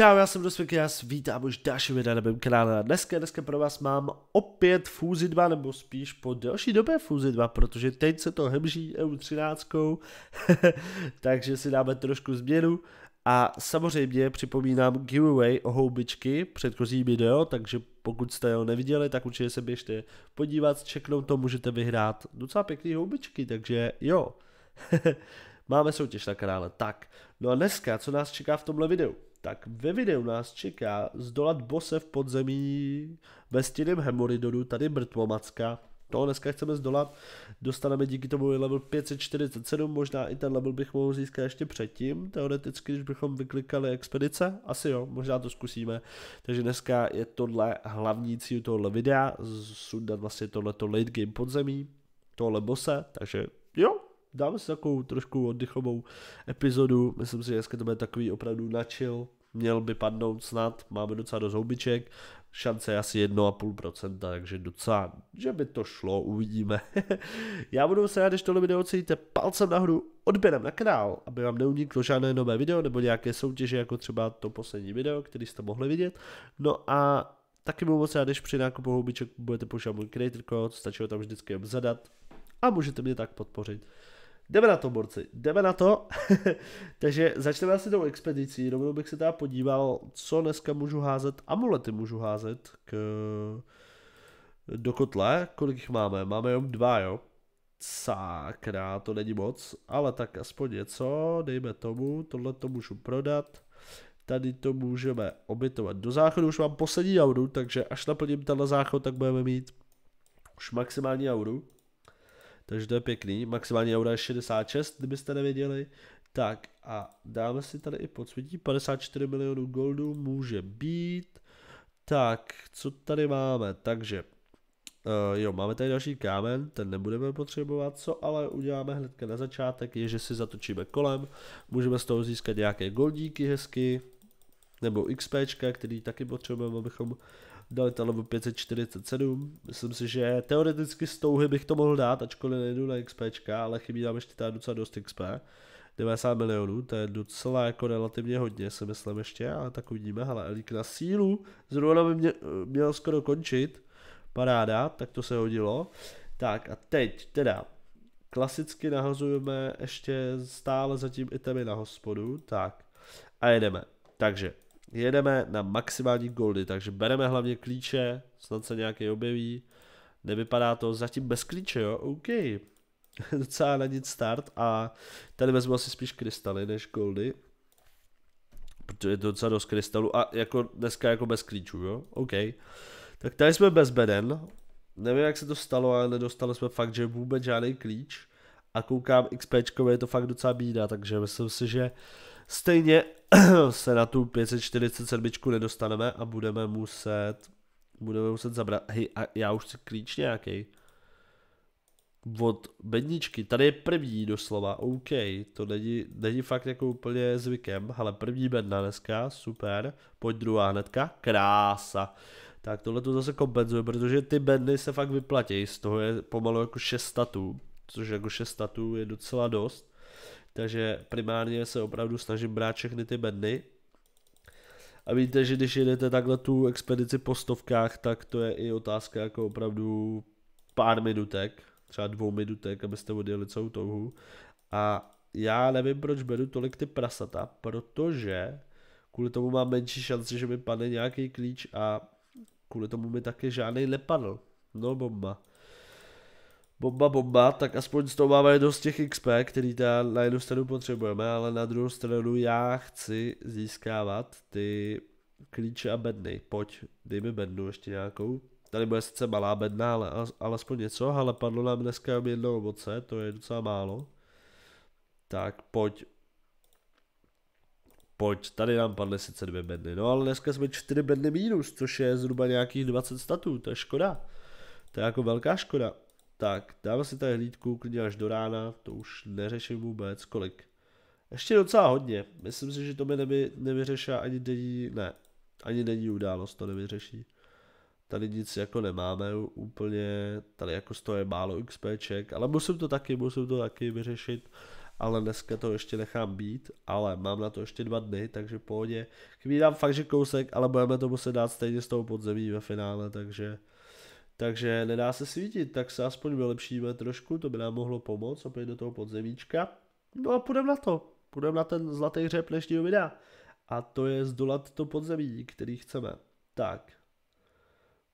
Čau, já jsem Dospěkias, vítám už další videa na mém kanále a dneska, dneska pro vás mám opět Fuzi 2, nebo spíš po delší době Fuzi 2, protože teď se to hemží EU13, takže si dáme trošku změnu a samozřejmě připomínám giveaway o houbičky, předchozí video, takže pokud jste ho neviděli, tak určitě se běžte podívat, čeknout to, můžete vyhrát docela pěkný houbičky, takže jo, máme soutěž na kanále, tak. No a dneska, co nás čeká v tomhle videu? tak ve videu nás čeká zdolat bose v podzemí ve stěném hemoridonu, tady mrtvomacka. To dneska chceme zdolat, dostaneme díky tomu level 547, možná i ten level bych mohl získat ještě předtím, teoreticky, když bychom vyklikali expedice, asi jo, možná to zkusíme. Takže dneska je tohle hlavní cíl tohle videa, sundat vlastně tohleto late game podzemí, tohle bose, takže jo, dáme si takovou trošku oddychovou epizodu. Myslím si, že dneska to bude takový opravdu načil. Měl by padnout snad, máme docela do zoubiček. Šance je asi 1,5%, takže docela, že by to šlo, uvidíme. Já budu se rád, když tohle video oceníte palcem nahoru, odběrem na kanál, aby vám neuniklo žádné nové video nebo nějaké soutěže, jako třeba to poslední video, který jste mohli vidět. No a taky budu moc rád, když při nákupu houbiček budete používat můj creator code, stačí ho tam vždycky zadat a můžete mě tak podpořit. Jdeme na to, borci, jdeme na to. Takže začneme asi tou expedicí. Rovnou bych se teda podíval, co dneska můžu házet. Amulety můžu házet k... do kotle. Kolik jich máme? Máme jenom dva, jo. Sakra, to není moc, ale tak aspoň něco, dejme tomu, tohle to můžu prodat, tady to můžeme obytovat. Do záchodu už mám poslední auru, takže až naplním tenhle záchod, tak budeme mít už maximální auru takže to je pěkný. Maximální aura je 66, kdybyste nevěděli. Tak a dáme si tady i podsvětí, 54 milionů goldů může být. Tak, co tady máme? Takže, uh, jo, máme tady další kámen, ten nebudeme potřebovat, co ale uděláme hnedka na začátek, je, že si zatočíme kolem, můžeme z toho získat nějaké goldíky hezky, nebo XPčka, který taky potřebujeme, abychom dali level 547. Myslím si, že teoreticky z touhy bych to mohl dát, ačkoliv nejdu na XP, ale chybí nám ještě tady docela dost XP. 90 milionů, to je docela jako relativně hodně, si myslím ještě, ale tak uvidíme, hele, Elík na sílu, zrovna by mě, měl skoro končit, paráda, tak to se hodilo. Tak a teď teda klasicky nahazujeme ještě stále zatím itemy na hospodu, tak a jedeme. Takže jedeme na maximální goldy, takže bereme hlavně klíče, snad se nějaký objeví. Nevypadá to zatím bez klíče, jo? OK. Docela na nic start a tady vezmu asi spíš krystaly než goldy. Protože je to docela dost krystalů a jako dneska jako bez klíčů, jo? OK. Tak tady jsme bez beden. Nevím, jak se to stalo, ale nedostali jsme fakt, že vůbec žádný klíč. A koukám, XP je to fakt docela bída, takže myslím si, že uh, Stejně se na tu 547 nedostaneme a budeme muset budeme muset zabrat. Hej, a já už chci klíč nějaký. Od bedničky, tady je první doslova, OK, to není, není fakt jako úplně zvykem, ale první bedna dneska, super, pojď druhá hnedka, krása. Tak tohle to zase kompenzuje, protože ty bedny se fakt vyplatí, z toho je pomalu jako 6 statů, což jako 6 statů je docela dost takže primárně se opravdu snažím brát všechny ty bedny. A víte, že když jedete takhle tu expedici po stovkách, tak to je i otázka jako opravdu pár minutek, třeba dvou minutek, abyste odjeli celou touhu. A já nevím, proč beru tolik ty prasata, protože kvůli tomu mám menší šanci, že mi padne nějaký klíč a kvůli tomu mi taky žádný nepadl. No bomba bomba bomba, tak aspoň z toho máme dost těch XP, který teda na jednu stranu potřebujeme, ale na druhou stranu já chci získávat ty klíče a bedny. Pojď, dej mi bednu ještě nějakou. Tady bude sice malá bedna, ale alespoň něco, ale padlo nám dneska jenom jedno ovoce, to je docela málo. Tak pojď. Pojď, tady nám padly sice dvě bedny, no ale dneska jsme čtyři bedny minus, což je zhruba nějakých 20 statů, to je škoda. To je jako velká škoda. Tak, dáme si tady hlídku klidně až do rána, to už neřeším vůbec, kolik. Ještě docela hodně, myslím si, že to mi nevy, nevyřeší ani denní, ne, ani denní událost to nevyřeší. Tady nic jako nemáme úplně, tady jako z toho je málo XPček, ale musím to taky, musím to taky vyřešit, ale dneska to ještě nechám být, ale mám na to ještě dva dny, takže pohodě. Chvíli dám fakt, že kousek, ale budeme to muset dát stejně z toho podzemí ve finále, takže takže nedá se svítit, tak se aspoň vylepšíme trošku, to by nám mohlo pomoct, opět do toho podzemíčka. No a půjdeme na to, půjdeme na ten zlatý hřeb dnešního videa. A to je zdolat to podzemí, který chceme. Tak,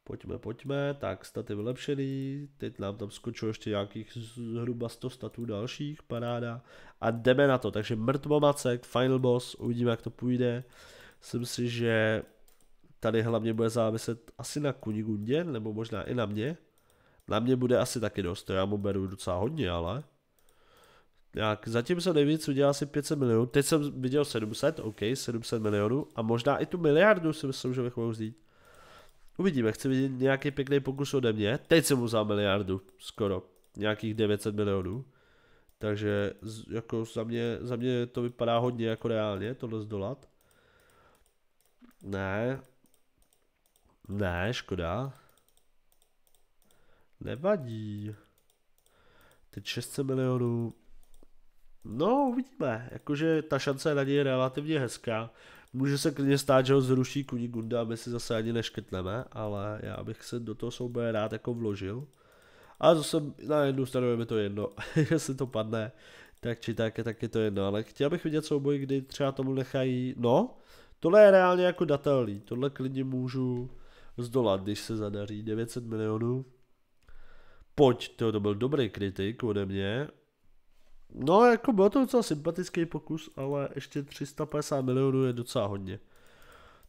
pojďme, pojďme, tak staty vylepšený, teď nám tam skočilo ještě nějakých zhruba 100 statů dalších, paráda. A jdeme na to, takže mrtvomacek, final boss, uvidíme jak to půjde. Myslím si, že tady hlavně bude záviset asi na Kunigundě, nebo možná i na mě. Na mě bude asi taky dost, já mu beru docela hodně, ale... Jak zatím se nejvíc udělal asi 500 milionů, teď jsem viděl 700, OK, 700 milionů a možná i tu miliardu si myslím, že bych mohl vzít. Uvidíme, chci vidět nějaký pěkný pokus ode mě, teď jsem mu za miliardu, skoro, nějakých 900 milionů. Takže jako za mě, za mě to vypadá hodně jako reálně, tohle zdolat. Ne, ne, škoda. Nevadí. Teď 600 milionů. No, uvidíme. Jakože ta šance na něj je relativně hezká. Může se klidně stát, že ho zruší Kunigunda a my si zase ani neškytneme, ale já bych se do toho souboje rád jako vložil. Ale zase na jednu stranu je mi to jedno, jestli to padne, tak či tak, tak je to jedno, ale chtěl bych vidět souboj, kdy třeba tomu nechají, no, tohle je reálně jako datelný, tohle klidně můžu, z dola, když se zadaří 900 milionů. Pojď, to, to byl dobrý kritik ode mě. No, jako byl to docela sympatický pokus, ale ještě 350 milionů je docela hodně.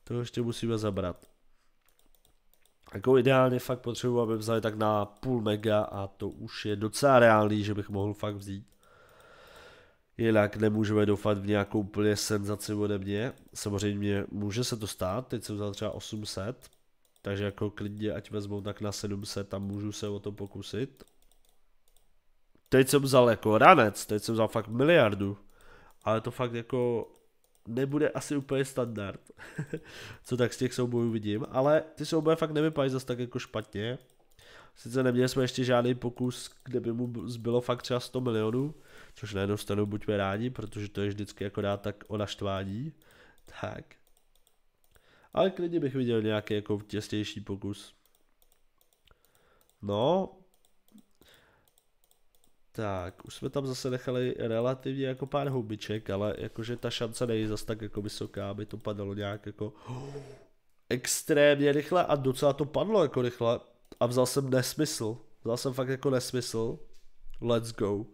To ještě musíme zabrat. Jako ideálně fakt potřebuji, aby vzali tak na půl mega a to už je docela reálný, že bych mohl fakt vzít. Jinak nemůžeme doufat v nějakou úplně senzaci ode mě. Samozřejmě může se to stát, teď jsem vzal třeba 800, takže jako klidně, ať vezmou tak na 700, tam můžu se o to pokusit. Teď jsem vzal jako ranec, teď jsem vzal fakt miliardu. Ale to fakt jako nebude asi úplně standard, co tak z těch soubojů vidím, ale ty souboje fakt nevypadají zase tak jako špatně. Sice neměli jsme ještě žádný pokus, kde by mu zbylo fakt třeba 100 milionů, což na jednu stranu buďme rádi, protože to je vždycky jako dá tak o naštvání. Tak, ale klidně bych viděl nějaký jako těsnější pokus. No, tak, už jsme tam zase nechali relativně jako pár houbiček, ale jakože ta šance není zas tak jako vysoká, aby to padalo nějak jako extrémně rychle a docela to padlo jako rychle a vzal jsem nesmysl, vzal jsem fakt jako nesmysl, let's go.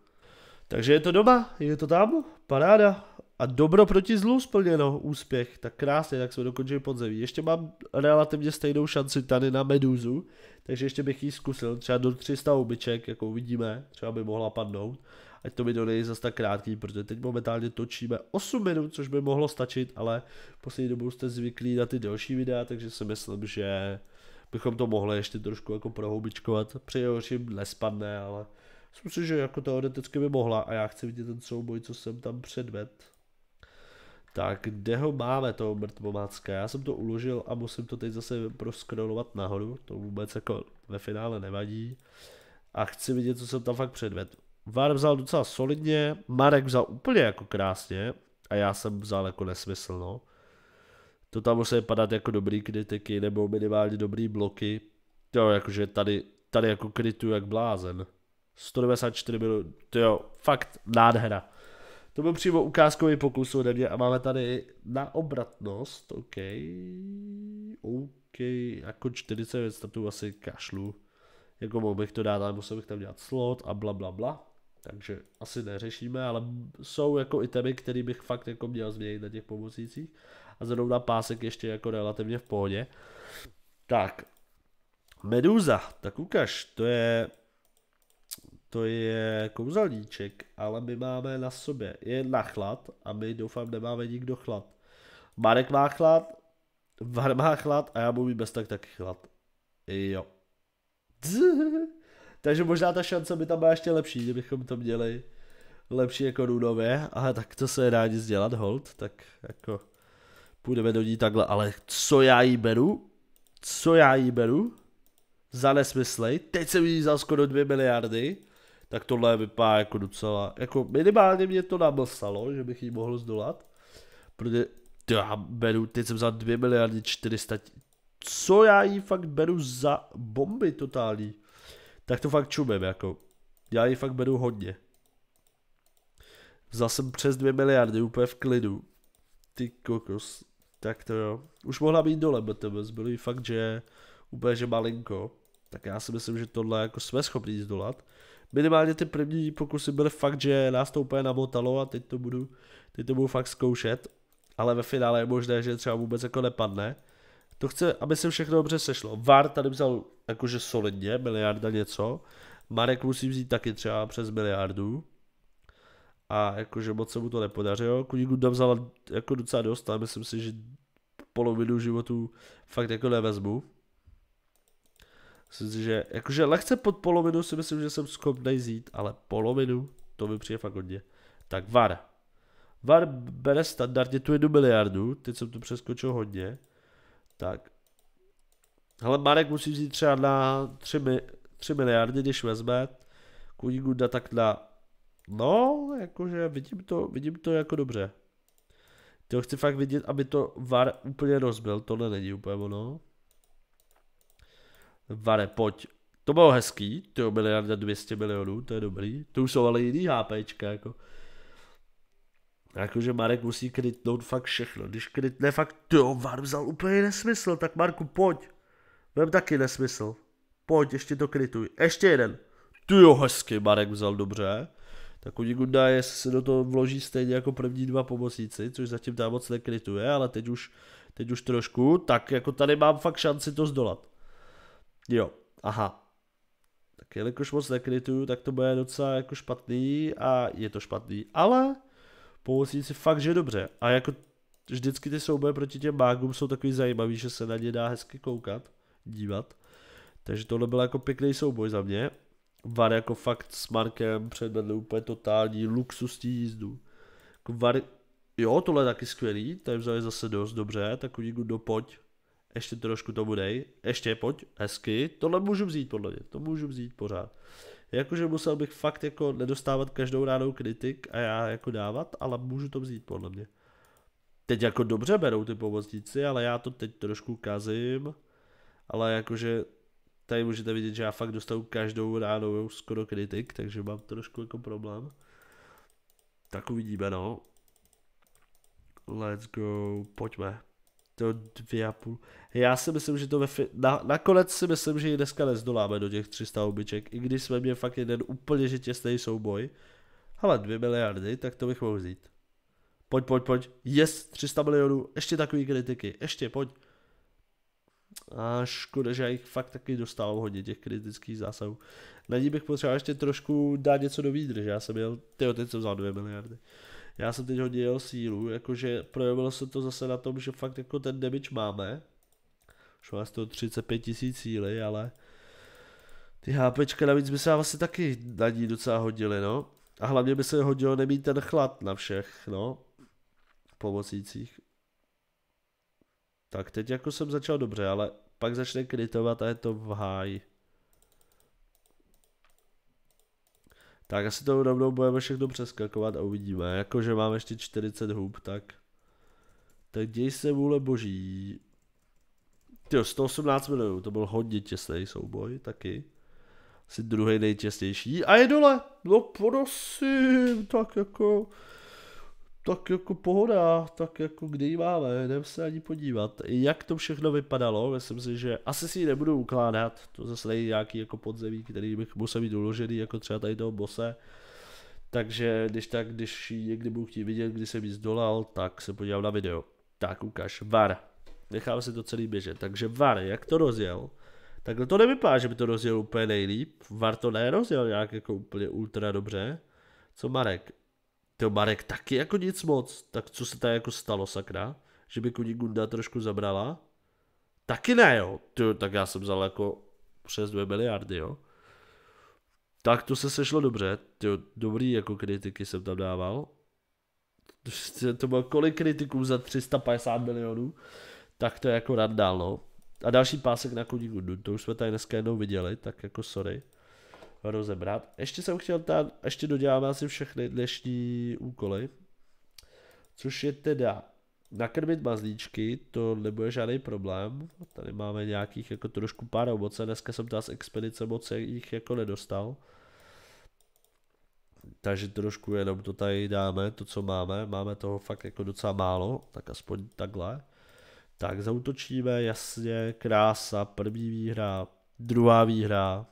Takže je to doma, je to tam, paráda, a dobro proti zlu splněno, úspěch, tak krásně, tak jsme dokončili podzemí. Ještě mám relativně stejnou šanci tady na Meduzu, takže ještě bych ji zkusil, třeba do 300 ubiček, jako uvidíme, třeba by mohla padnout. Ať to video není zase tak krátký, protože teď momentálně točíme 8 minut, což by mohlo stačit, ale poslední dobou jste zvyklí na ty další videa, takže si myslím, že bychom to mohli ještě trošku jako prohoubičkovat. Při jehožím nespadne, ale myslím si, že jako teoreticky by mohla a já chci vidět ten souboj, co jsem tam předvedl. Tak kde ho máme, toho mrtvomácka? Já jsem to uložil a musím to teď zase proskrolovat nahoru, to vůbec jako ve finále nevadí. A chci vidět, co jsem tam fakt předvedl. Var vzal docela solidně, Marek vzal úplně jako krásně a já jsem vzal jako nesmysl, no. To tam musí padat jako dobrý kritiky nebo minimálně dobrý bloky. Jo, jakože tady, tady jako krytu jak blázen. 194 minut, jo, fakt nádhera. To byl přímo ukázkový pokus ode mě a máme tady na obratnost, OK, OK, jako 49 statů asi kašlu, jako mohl bych to dát, ale musel bych tam dělat slot a bla bla bla, takže asi neřešíme, ale jsou jako i temy, který bych fakt jako měl změnit na těch pomocících. a zrovna pásek ještě jako relativně v pohodě. Tak, Meduza, tak ukaž, to je to je kouzelníček, ale my máme na sobě, je na chlad a my doufám nemáme nikdo chlad. Marek má chlad, Var má chlad a já mluvím bez tak taky chlad. Jo. Takže možná ta šance by tam byla ještě lepší, kdybychom to měli lepší jako runově, ale tak to se dá nic dělat, hold, tak jako půjdeme do ní takhle, ale co já jí beru? Co já jí beru? Za nesmysly, teď jsem jí vzal skoro 2 miliardy, tak tohle vypadá jako docela, jako minimálně mě to namlsalo, že bych ji mohl zdolat, protože to já beru, teď jsem za 2 miliardy 400, co já jí fakt beru za bomby totální, tak to fakt čumím, jako, já ji fakt beru hodně. Vzal jsem přes 2 miliardy úplně v klidu, ty kokos, tak to jo, už mohla být dole protože byl fakt, že úplně, že malinko, tak já si myslím, že tohle jako jsme schopni zdolat, minimálně ty první pokusy byly fakt, že nás to úplně namotalo a teď to budu, teď to budu fakt zkoušet, ale ve finále je možné, že třeba vůbec jako nepadne. To chce, aby se všechno dobře sešlo. VAR tady vzal jakože solidně, miliarda něco. Marek musí vzít taky třeba přes miliardu. A jakože moc se mu to nepodařilo. Kuníku tam vzal jako docela dost, ale myslím si, že polovinu životu fakt jako nevezmu. Myslím si, že jakože lehce pod polovinu si myslím, že jsem schopný zít, ale polovinu, to mi přijde fakt hodně. Tak VAR. VAR bere standardně tu jednu miliardu, teď jsem tu přeskočil hodně. Tak. Hele, Marek musí vzít třeba na 3, 3 miliardy, když vezme. Kuní Gunda tak na... No, jakože vidím to, vidím to jako dobře. To chci fakt vidět, aby to VAR úplně rozbil, tohle není úplně ono. Vare, pojď. To bylo hezký, to miliarda 200 milionů, to je dobrý. To už jsou ale jiný HPčka, jako. Jakože Marek musí krytnout fakt všechno. Když krytne fakt, jo, Var vzal úplně nesmysl, tak Marku, pojď. Vem taky nesmysl. Pojď, ještě to krytuj. Ještě jeden. Ty jo, hezky, Marek vzal dobře. Tak u Nigunda je, se do toho vloží stejně jako první dva pomocníci, což zatím tam moc nekrytuje, ale teď už, teď už trošku, tak jako tady mám fakt šanci to zdolat. Jo, aha. Tak jelikož moc nekrytuju, tak to bude docela jako špatný a je to špatný, ale si fakt, že dobře. A jako vždycky ty souboje proti těm mágům jsou takový zajímavý, že se na ně dá hezky koukat, dívat. Takže tohle byl jako pěkný souboj za mě. Var jako fakt s Markem předvedl úplně totální luxus jízdu. Jako var, jo, tohle je taky skvělý, tady vzali zase dost dobře, tak do dopojď, ještě trošku to bude, ještě pojď, hezky, tohle můžu vzít podle mě, to můžu vzít pořád. Jakože musel bych fakt jako nedostávat každou ránou kritik a já jako dávat, ale můžu to vzít podle mě. Teď jako dobře berou ty pomocníci, ale já to teď trošku kazím, ale jakože tady můžete vidět, že já fakt dostávám každou ránou skoro kritik, takže mám trošku jako problém. Tak uvidíme, no. Let's go, pojďme, to dvě a půl. Já si myslím, že to ve fi- na, nakonec si myslím, že ji dneska nezdoláme do těch 300 obyček, i když jsme měli fakt jeden úplně že těsný souboj. Ale dvě miliardy, tak to bych mohl vzít. Pojď, pojď, pojď. Yes, 300 milionů, ještě takový kritiky, ještě, pojď. A škoda, že já jich fakt taky dostal hodně těch kritických zásahů. Na ní bych potřeboval ještě trošku dát něco do výdrže, já jsem měl, ty teď jsem vzal 2 miliardy já jsem teď hodně jeho sílu, jakože projevilo se to zase na tom, že fakt jako ten damage máme, už má 135 tisíc síly, ale ty HPčka navíc by se nám asi taky na ní docela hodili, no. A hlavně by se hodilo nemít ten chlad na všech, no. Pomocících. Tak teď jako jsem začal dobře, ale pak začne kritovat a je to v háji. Tak asi to rovnou budeme všechno přeskakovat a uvidíme. Jakože mám ještě 40 hub, tak... Tak děj se vůle boží. Ty 118 milionů, to byl hodně těsný souboj, taky. Asi druhý nejtěsnější. A je dole! No prosím, tak jako tak jako pohoda, tak jako kde jí máme, jdem se ani podívat. Jak to všechno vypadalo, myslím si, že asi si ji nebudu ukládat, to zase není nějaký jako podzemí, který bych musel být uložený, jako třeba tady toho bose. Takže když tak, když ji někdy budu chtít vidět, kdy jsem ji zdolal, tak se podívám na video. Tak ukáž, VAR. Necháme si to celý běžet. Takže VAR, jak to rozjel? Takhle to nevypadá, že by to rozjel úplně nejlíp. VAR to nerozjel nějak jako úplně ultra dobře. Co Marek? Ty Marek taky jako nic moc. Tak co se tady jako stalo, sakra? Že by Kunigunda trošku zabrala? Taky ne, jo. Ty, tak já jsem vzal jako přes 2 miliardy, jo. Tak to se sešlo dobře. Ty, dobrý jako kritiky jsem tam dával. To bylo kolik kritiků za 350 milionů. Tak to je jako randál, no. A další pásek na Kunigundu, to už jsme tady dneska jednou viděli, tak jako sorry rozebrat. Ještě jsem chtěl tam, ještě doděláme si všechny dnešní úkoly, což je teda nakrmit mazlíčky, to nebude žádný problém. Tady máme nějakých jako trošku pár ovoce, dneska jsem ta z expedice moc jich jako nedostal. Takže trošku jenom to tady dáme, to co máme, máme toho fakt jako docela málo, tak aspoň takhle. Tak zautočíme, jasně, krása, první výhra, druhá výhra,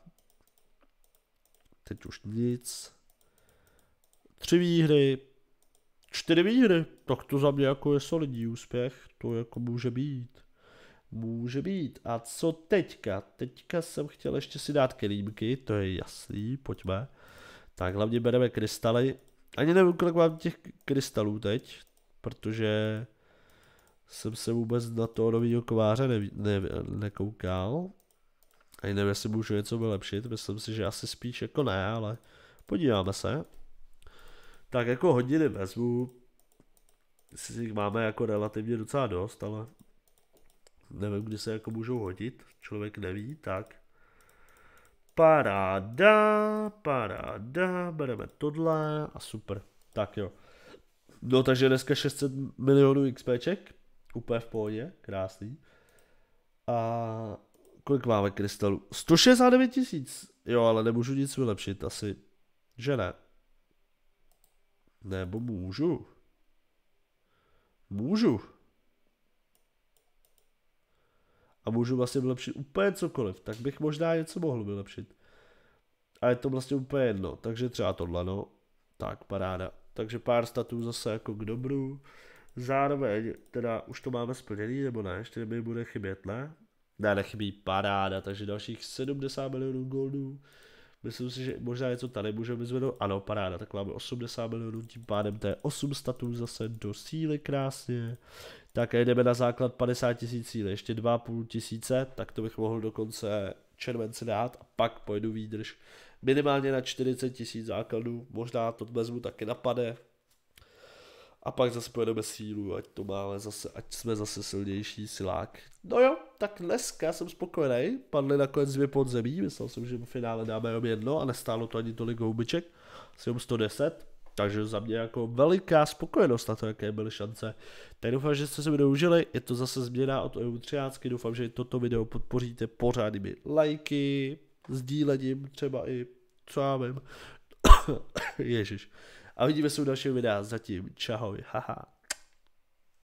Teď už nic. Tři výhry. Čtyři výhry. Tak to za mě jako je solidní úspěch. To jako může být. Může být. A co teďka? Teďka jsem chtěl ještě si dát kelímky, to je jasný, pojďme. Tak hlavně bereme krystaly. Ani nevím, kolik mám těch krystalů teď, protože jsem se vůbec na toho nového kováře ne, ne, nekoukal. Ani nevím, jestli můžu něco vylepšit, myslím si, že asi spíš jako ne, ale podíváme se. Tak jako hodiny vezmu, si jich máme jako relativně docela dost, ale nevím, kdy se jako můžou hodit, člověk neví, tak. Paráda, paráda, bereme tohle a super. Tak jo. No takže dneska 600 milionů XPček, úplně v pohodě, krásný. A kolik máme krystalů? 169 tisíc. Jo, ale nemůžu nic vylepšit asi. Že ne? Nebo můžu? Můžu. A můžu vlastně vylepšit úplně cokoliv. Tak bych možná něco mohl vylepšit. A je to vlastně úplně jedno. Takže třeba tohle, no. Tak, paráda. Takže pár statů zase jako k dobru. Zároveň, teda už to máme splněný, nebo ne? Ještě mi bude chybět, ne? Ne, nechybí paráda, takže dalších 70 milionů goldů. Myslím si, že možná něco tady můžeme zvednout. Ano, paráda, tak máme 80 milionů, tím pádem to je 8 statů zase do síly krásně. Tak jdeme na základ 50 tisíc síly, ještě 2,5 tisíce, tak to bych mohl dokonce července dát a pak pojedu výdrž minimálně na 40 tisíc základů, možná to vezmu taky napade, a pak zase pojedeme sílu, ať to máme zase, ať jsme zase silnější silák. No jo, tak dneska jsem spokojený, padly nakonec dvě podzemí, myslel jsem, že v finále dáme jenom jedno a nestálo to ani tolik houbiček, asi jenom 110, takže za mě jako veliká spokojenost na to, jaké byly šance. Tak doufám, že jste se video užili, je to zase změna od EU13, doufám, že toto video podpoříte pořádnými lajky, sdílením třeba i, co já vím, ježiš, a vidíme se u dalšího videa. Zatím, čahoj, haha.